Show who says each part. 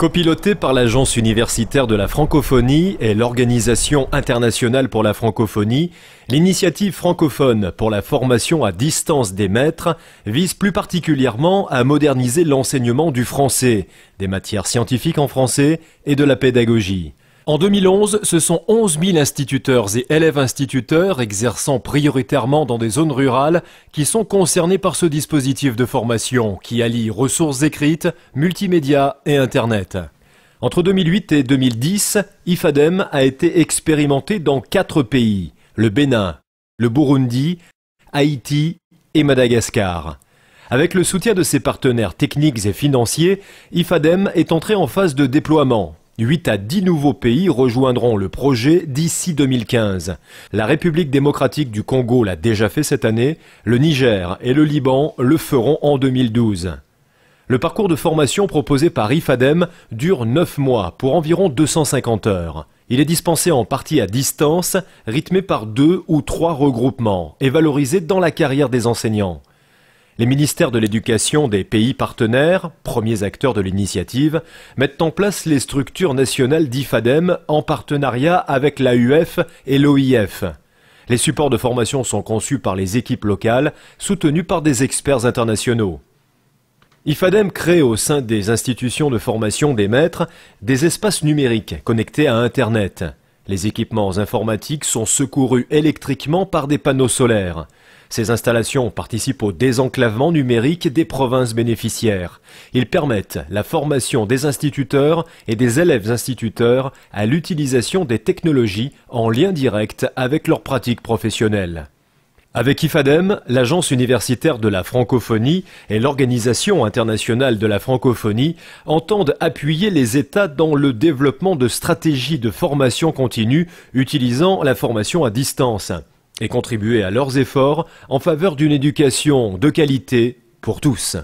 Speaker 1: Copilotée par l'Agence universitaire de la francophonie et l'Organisation internationale pour la francophonie, l'initiative francophone pour la formation à distance des maîtres vise plus particulièrement à moderniser l'enseignement du français, des matières scientifiques en français et de la pédagogie. En 2011, ce sont 11 000 instituteurs et élèves instituteurs exerçant prioritairement dans des zones rurales qui sont concernés par ce dispositif de formation qui allie ressources écrites, multimédia et Internet. Entre 2008 et 2010, IFADEM a été expérimenté dans quatre pays, le Bénin, le Burundi, Haïti et Madagascar. Avec le soutien de ses partenaires techniques et financiers, IFADEM est entré en phase de déploiement 8 à 10 nouveaux pays rejoindront le projet d'ici 2015. La République démocratique du Congo l'a déjà fait cette année, le Niger et le Liban le feront en 2012. Le parcours de formation proposé par IFADEM dure 9 mois pour environ 250 heures. Il est dispensé en partie à distance, rythmé par deux ou trois regroupements et valorisé dans la carrière des enseignants. Les ministères de l'Éducation des pays partenaires, premiers acteurs de l'initiative, mettent en place les structures nationales d'IFADEM en partenariat avec l'AUF et l'OIF. Les supports de formation sont conçus par les équipes locales, soutenues par des experts internationaux. IFADEM crée au sein des institutions de formation des maîtres des espaces numériques connectés à Internet. Les équipements informatiques sont secourus électriquement par des panneaux solaires. Ces installations participent au désenclavement numérique des provinces bénéficiaires. Ils permettent la formation des instituteurs et des élèves instituteurs à l'utilisation des technologies en lien direct avec leurs pratiques professionnelles. Avec IFADEM, l'Agence universitaire de la francophonie et l'Organisation internationale de la francophonie entendent appuyer les États dans le développement de stratégies de formation continue utilisant la formation à distance et contribuer à leurs efforts en faveur d'une éducation de qualité pour tous.